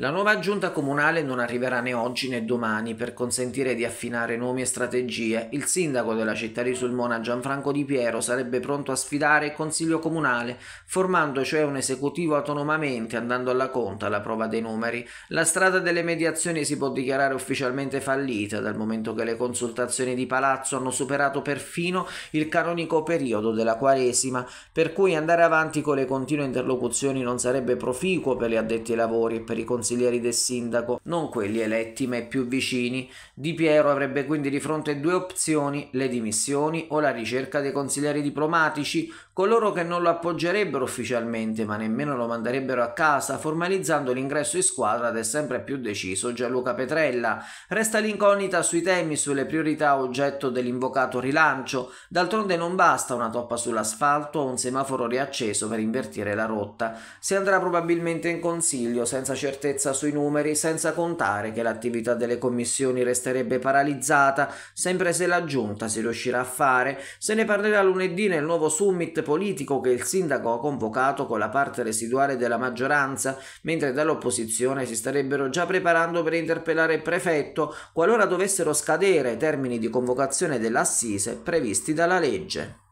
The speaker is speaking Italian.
La nuova giunta comunale non arriverà né oggi né domani per consentire di affinare nomi e strategie. Il sindaco della città di Sulmona Gianfranco Di Piero sarebbe pronto a sfidare il consiglio comunale, formando cioè un esecutivo autonomamente andando alla conta alla prova dei numeri. La strada delle mediazioni si può dichiarare ufficialmente fallita dal momento che le consultazioni di palazzo hanno superato perfino il canonico periodo della Quaresima, per cui andare avanti con le continue interlocuzioni non sarebbe proficuo per gli addetti ai lavori e per i consiglieri consiglieri del sindaco, non quelli eletti ma i più vicini. Di Piero avrebbe quindi di fronte due opzioni, le dimissioni o la ricerca dei consiglieri diplomatici, coloro che non lo appoggerebbero ufficialmente ma nemmeno lo manderebbero a casa, formalizzando l'ingresso in squadra del sempre più deciso Gianluca Petrella. Resta l'incognita sui temi, sulle priorità oggetto dell'invocato rilancio. D'altronde non basta una toppa sull'asfalto o un semaforo riacceso per invertire la rotta. Si andrà probabilmente in consiglio senza certezza certezza sui numeri, senza contare che l'attività delle commissioni resterebbe paralizzata, sempre se la giunta si riuscirà a fare. Se ne parlerà lunedì nel nuovo summit politico che il sindaco ha convocato con la parte residuale della maggioranza, mentre dall'opposizione si starebbero già preparando per interpellare il prefetto qualora dovessero scadere i termini di convocazione dell'assise previsti dalla legge.